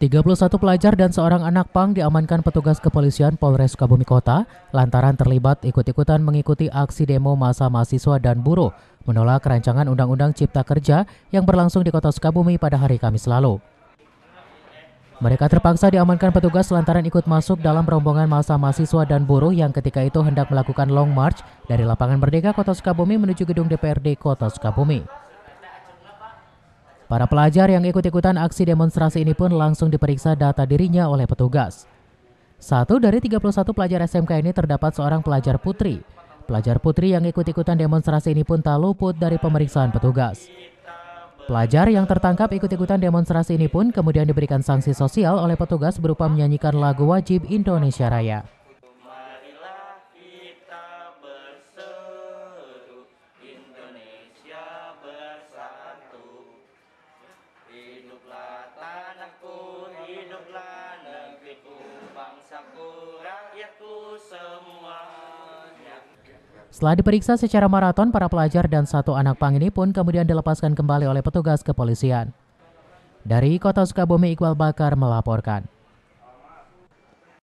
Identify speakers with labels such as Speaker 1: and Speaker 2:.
Speaker 1: 31 pelajar dan seorang anak pang diamankan petugas kepolisian Polres Sukabumi Kota lantaran terlibat ikut-ikutan mengikuti aksi demo masa mahasiswa dan buruh menolak rancangan Undang-Undang Cipta Kerja yang berlangsung di Kota Sukabumi pada hari Kamis lalu. Mereka terpaksa diamankan petugas lantaran ikut masuk dalam rombongan masa mahasiswa dan buruh yang ketika itu hendak melakukan long march dari lapangan Merdeka Kota Sukabumi menuju gedung DPRD Kota Sukabumi. Para pelajar yang ikut-ikutan aksi demonstrasi ini pun langsung diperiksa data dirinya oleh petugas. Satu dari 31 pelajar SMK ini terdapat seorang pelajar putri. Pelajar putri yang ikut-ikutan demonstrasi ini pun tak luput dari pemeriksaan petugas. Pelajar yang tertangkap ikut-ikutan demonstrasi ini pun kemudian diberikan sanksi sosial oleh petugas berupa menyanyikan lagu wajib Indonesia Raya. Setelah diperiksa secara maraton, para pelajar dan satu anak pang ini pun kemudian dilepaskan kembali oleh petugas kepolisian. Dari kota Sukabumi, Iqbal Bakar melaporkan.